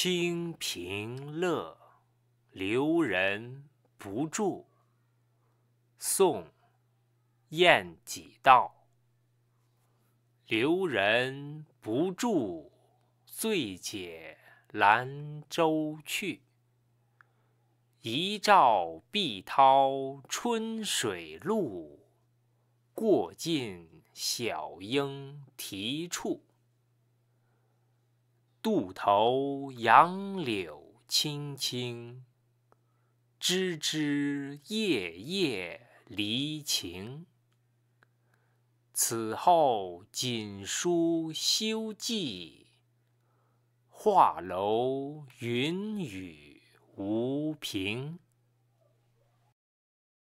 《清平乐·留人不住》宋·晏几道。留人不住，醉解兰舟去。一棹碧涛春水路，过尽小英啼处。渡头杨柳青青，枝枝叶叶离情。此后锦书休寄，画楼云雨无凭。